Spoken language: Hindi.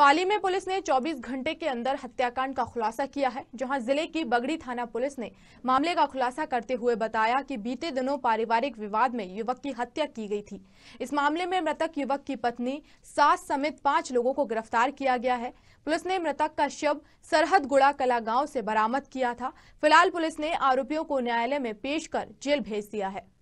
पाली में पुलिस ने 24 घंटे के अंदर हत्याकांड का खुलासा किया है जहां जिले की बगड़ी थाना पुलिस ने मामले का खुलासा करते हुए बताया कि बीते दिनों पारिवारिक विवाद में युवक की हत्या की गई थी इस मामले में मृतक युवक की पत्नी सास समेत पांच लोगों को गिरफ्तार किया गया है पुलिस ने मृतक का शव सरहद गुड़ा कला गांव से बरामद किया था फिलहाल पुलिस ने आरोपियों को न्यायालय में पेश कर जेल भेज दिया है